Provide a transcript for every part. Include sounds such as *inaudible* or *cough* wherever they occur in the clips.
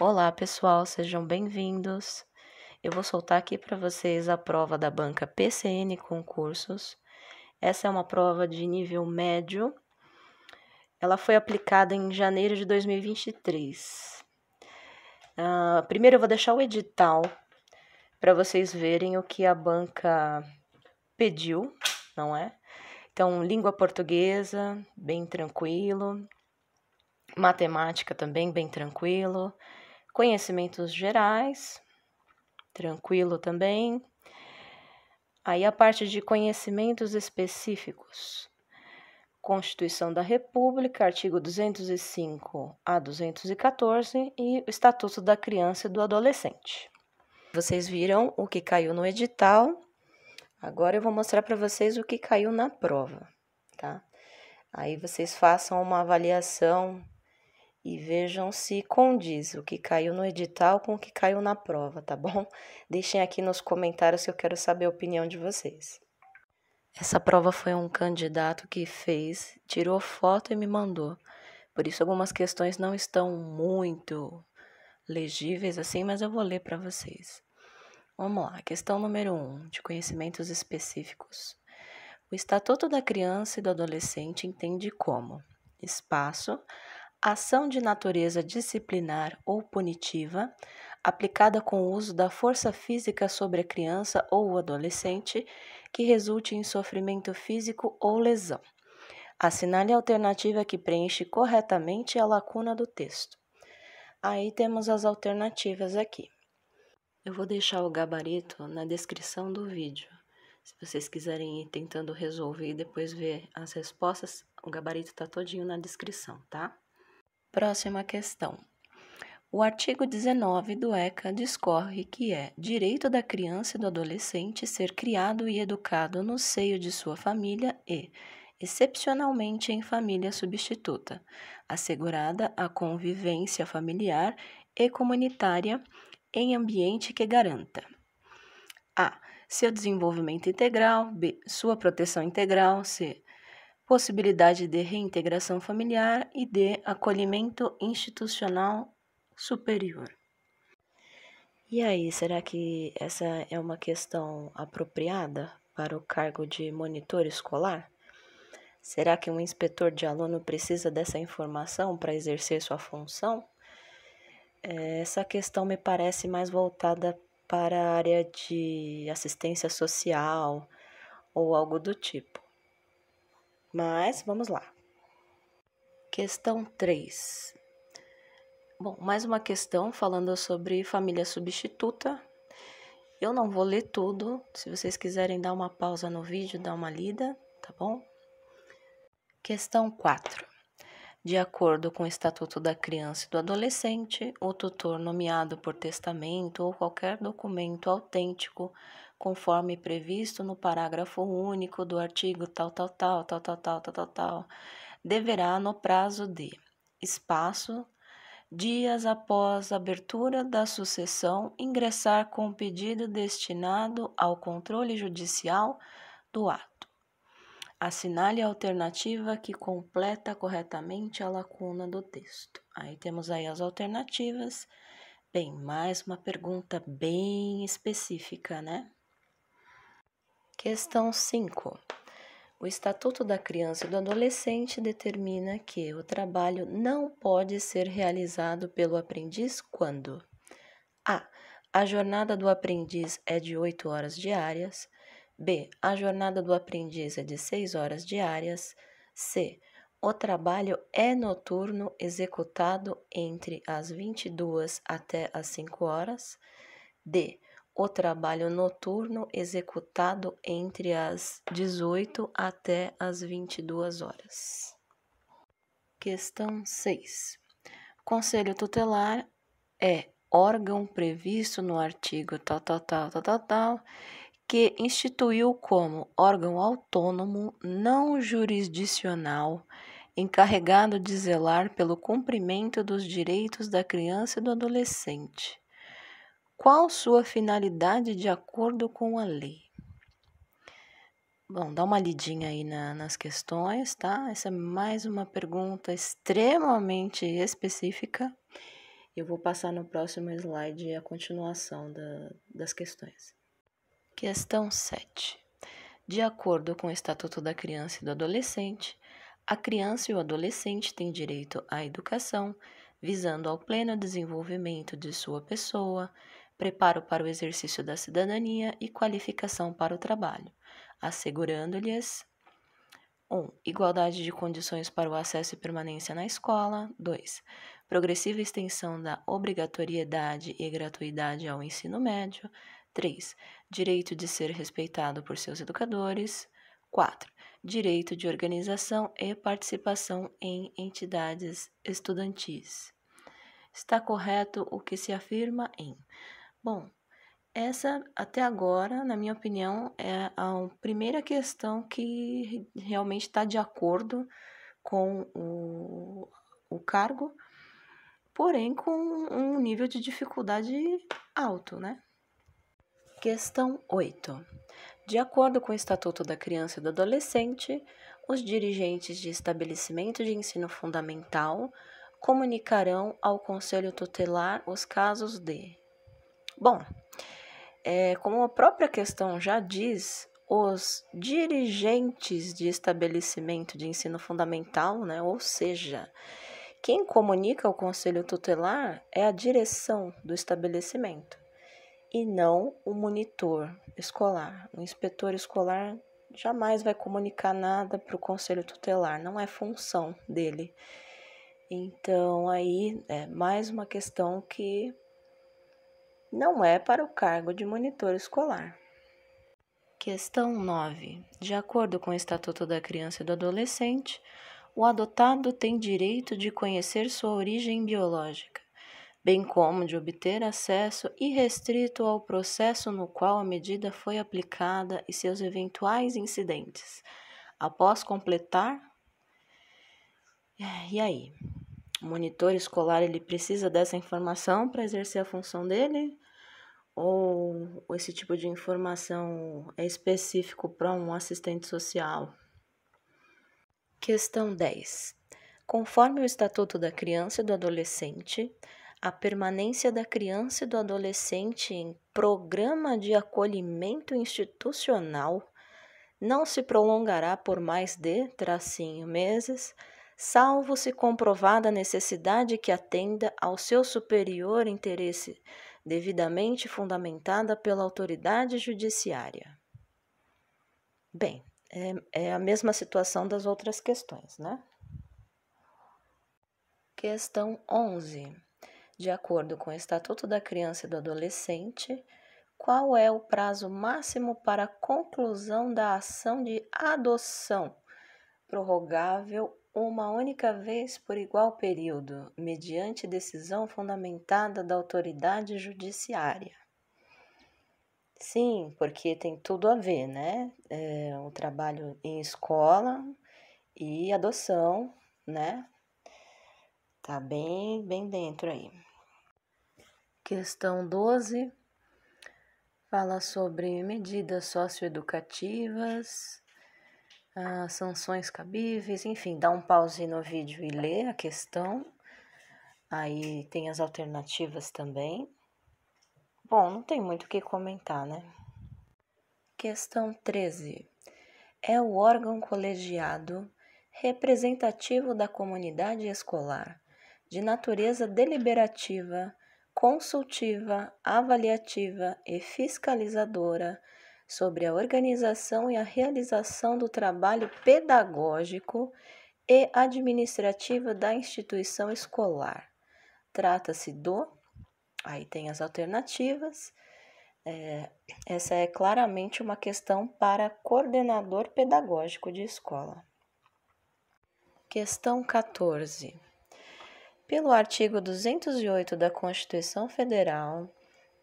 Olá, pessoal, sejam bem-vindos. Eu vou soltar aqui para vocês a prova da banca PCN Concursos. Essa é uma prova de nível médio. Ela foi aplicada em janeiro de 2023. Uh, ah, primeiro, eu vou deixar o edital para vocês verem o que a banca pediu, não é? Então, língua portuguesa, bem tranquilo. Matemática também, bem tranquilo conhecimentos gerais, tranquilo também. Aí a parte de conhecimentos específicos. Constituição da República, artigo 205 a 214 e o Estatuto da Criança e do Adolescente. Vocês viram o que caiu no edital. Agora eu vou mostrar para vocês o que caiu na prova, tá? Aí vocês façam uma avaliação e vejam se condiz o que caiu no edital com o que caiu na prova, tá bom? *laughs* Deixem aqui nos comentários que eu quero saber a opinião de vocês. Essa prova foi um candidato que fez, tirou foto e me mandou. Por isso algumas questões não estão muito legíveis assim, mas eu vou ler para vocês. Vamos lá, questão número 1, um, de conhecimentos específicos. O Estatuto da Criança e do Adolescente entende como espaço ação de natureza disciplinar ou punitiva, aplicada com o uso da força física sobre a criança ou o adolescente, que resulte em sofrimento físico ou lesão. Assinale a alternativa que preenche corretamente a lacuna do texto. Aí temos as alternativas aqui. Eu vou deixar o gabarito na descrição do vídeo. Se vocês quiserem ir tentando resolver e depois ver as respostas, o gabarito está todinho na descrição, tá? Próxima questão. O artigo 19 do ECA discorre que é direito da criança e do adolescente ser criado e educado no seio de sua família e, excepcionalmente, em família substituta, assegurada a convivência familiar e comunitária em ambiente que garanta a. seu desenvolvimento integral, b. sua proteção integral, c possibilidade de reintegração familiar e de acolhimento institucional superior. E aí, será que essa é uma questão apropriada para o cargo de monitor escolar? Será que um inspetor de aluno precisa dessa informação para exercer sua função? Essa questão me parece mais voltada para a área de assistência social ou algo do tipo. Mas vamos lá. Questão 3. Bom, mais uma questão falando sobre família substituta. Eu não vou ler tudo. Se vocês quiserem dar uma pausa no vídeo, dar uma lida, tá bom? Questão 4. De acordo com o Estatuto da Criança e do Adolescente, o tutor nomeado por testamento ou qualquer documento autêntico conforme previsto no parágrafo único do artigo tal, tal, tal, tal, tal, tal, tal, tal, tal deverá, no prazo de espaço, dias após a abertura da sucessão, ingressar com pedido destinado ao controle judicial do ato. Assinale a alternativa que completa corretamente a lacuna do texto. Aí temos aí as alternativas. Bem, mais uma pergunta bem específica, né? Questão 5. O Estatuto da Criança e do Adolescente determina que o trabalho não pode ser realizado pelo aprendiz quando A. A jornada do aprendiz é de 8 horas diárias. B. A jornada do aprendiz é de 6 horas diárias. C. O trabalho é noturno executado entre as 22 até as 5 horas. D o trabalho noturno executado entre as 18 até as 22 horas. Questão 6. Conselho tutelar é órgão previsto no artigo tal, tal, tal, tal, tal, tal que instituiu como órgão autônomo não jurisdicional encarregado de zelar pelo cumprimento dos direitos da criança e do adolescente qual sua finalidade de acordo com a lei? Bom, dá uma lidinha aí na, nas questões, tá? Essa é mais uma pergunta extremamente específica. Eu vou passar no próximo slide a continuação da, das questões. Questão 7. De acordo com o Estatuto da Criança e do Adolescente, a criança e o adolescente têm direito à educação visando ao pleno desenvolvimento de sua pessoa, preparo para o exercício da cidadania e qualificação para o trabalho, assegurando-lhes 1. Um, igualdade de condições para o acesso e permanência na escola. 2. Progressiva extensão da obrigatoriedade e gratuidade ao ensino médio. 3. Direito de ser respeitado por seus educadores. 4. Direito de organização e participação em entidades estudantis. Está correto o que se afirma em Bom, essa até agora, na minha opinião, é a primeira questão que realmente está de acordo com o, o cargo, porém com um nível de dificuldade alto, né? Questão 8. De acordo com o Estatuto da Criança e do Adolescente, os dirigentes de estabelecimento de ensino fundamental comunicarão ao Conselho Tutelar os casos de Bom, é, como a própria questão já diz, os dirigentes de estabelecimento de ensino fundamental, né, ou seja, quem comunica ao conselho tutelar é a direção do estabelecimento e não o monitor escolar. O inspetor escolar jamais vai comunicar nada para o conselho tutelar, não é função dele. Então, aí é mais uma questão que não é para o cargo de monitor escolar. Questão 9. De acordo com o Estatuto da Criança e do Adolescente, o adotado tem direito de conhecer sua origem biológica, bem como de obter acesso irrestrito ao processo no qual a medida foi aplicada e seus eventuais incidentes, após completar. E aí? O monitor escolar ele precisa dessa informação para exercer a função dele? ou esse tipo de informação é específico para um assistente social. Questão 10. Conforme o Estatuto da Criança e do Adolescente, a permanência da criança e do adolescente em programa de acolhimento institucional não se prolongará por mais de tracinho meses, salvo se comprovada a necessidade que atenda ao seu superior interesse devidamente fundamentada pela autoridade judiciária. Bem, é, é a mesma situação das outras questões, né? Questão 11. De acordo com o Estatuto da Criança e do Adolescente, qual é o prazo máximo para a conclusão da ação de adoção, prorrogável uma única vez por igual período, mediante decisão fundamentada da autoridade judiciária. Sim, porque tem tudo a ver, né? É, o trabalho em escola e adoção, né? Tá bem, bem dentro aí. Questão 12 fala sobre medidas socioeducativas ah, sanções cabíveis, enfim, dá um pause no vídeo e lê a questão. Aí tem as alternativas também. Bom, não tem muito o que comentar, né? Questão 13. É o órgão colegiado representativo da comunidade escolar, de natureza deliberativa, consultiva, avaliativa e fiscalizadora sobre a organização e a realização do trabalho pedagógico e administrativo da instituição escolar. Trata-se do. Aí tem as alternativas. É, essa é claramente uma questão para coordenador pedagógico de escola. Questão 14. Pelo artigo 208 da Constituição Federal,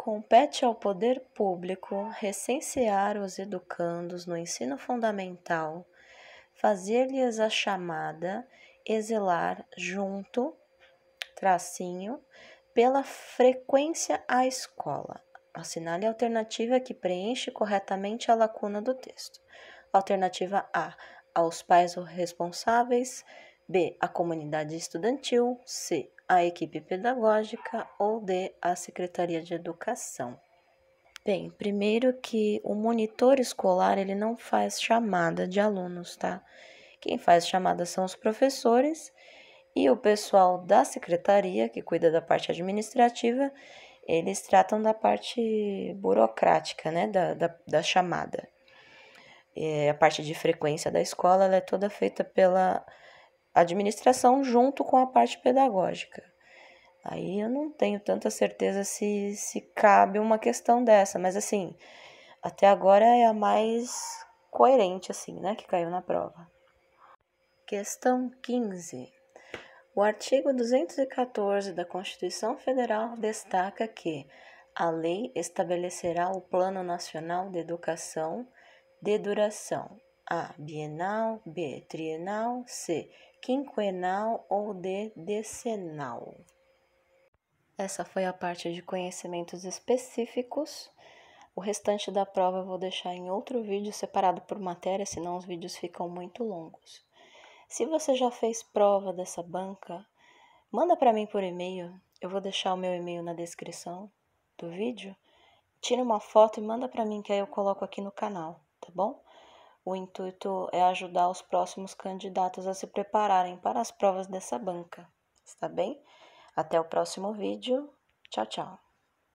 Compete ao poder público recensear os educandos no ensino fundamental, fazer-lhes a chamada, exilar junto, tracinho, pela frequência à escola. Assinale a alternativa que preenche corretamente a lacuna do texto. Alternativa A: aos pais responsáveis. B: à comunidade estudantil. C: a equipe pedagógica ou de a Secretaria de Educação. Bem, primeiro que o monitor escolar ele não faz chamada de alunos, tá? Quem faz chamada são os professores e o pessoal da secretaria, que cuida da parte administrativa, eles tratam da parte burocrática, né, da, da, da chamada. É, a parte de frequência da escola ela é toda feita pela administração junto com a parte pedagógica. Aí eu não tenho tanta certeza se, se cabe uma questão dessa, mas assim, até agora é a mais coerente, assim, né, que caiu na prova. Questão 15. O artigo 214 da Constituição Federal destaca que a lei estabelecerá o Plano Nacional de Educação de duração A. Bienal, B. Trienal, C quinquenal ou de decenal. Essa foi a parte de conhecimentos específicos. O restante da prova eu vou deixar em outro vídeo separado por matéria, senão os vídeos ficam muito longos. Se você já fez prova dessa banca, manda para mim por e-mail. Eu vou deixar o meu e-mail na descrição do vídeo. Tira uma foto e manda para mim que aí eu coloco aqui no canal, tá bom? O intuito é ajudar os próximos candidatos a se prepararem para as provas dessa banca. Está bem? Até o próximo vídeo. Tchau, tchau.